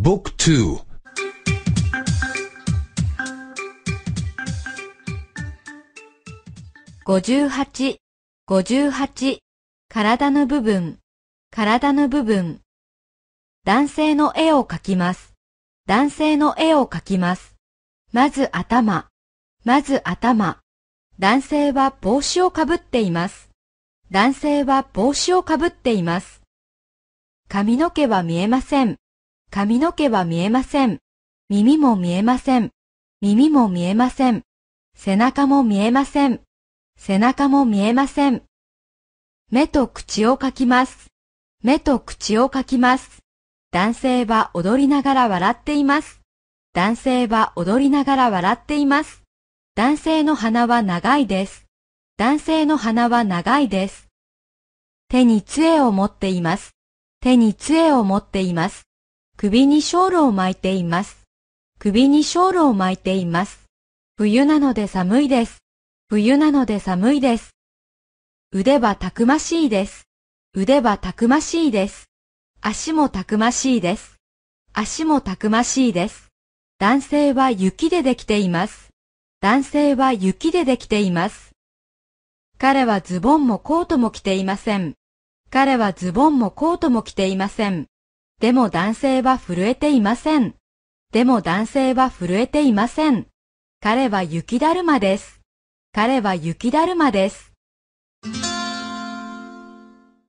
Book 2 58, 58体の部分体の部分男性の絵を描きます男性の絵を描きますまず頭まず頭男性は帽子をかぶっています男性は帽子をかぶっています髪の毛は見えません髪の毛は見えません。耳も見えません。耳も見えません。背中も見えません。背中も見えません。目と口を描きます。目と口を描きます。男性は踊りながら笑っています。男性は踊りながら笑っています。男性の鼻は長いです。男性の鼻は長いです。手に杖を持っています。手に杖を持っています。首にショールを巻いています。首にショールを巻いています。冬なので寒いです。冬なので寒いです。腕はたくましいです。腕はたくましいです。足もたくましいです。足もたくましいです。男性は雪でできています。男性は雪でできています。彼はズボンもコートも着ていません。彼はズボンもコートも着ていません。でも男性は震えていません。でも男性は震えていません。彼は雪だるまです。彼は雪だるまです。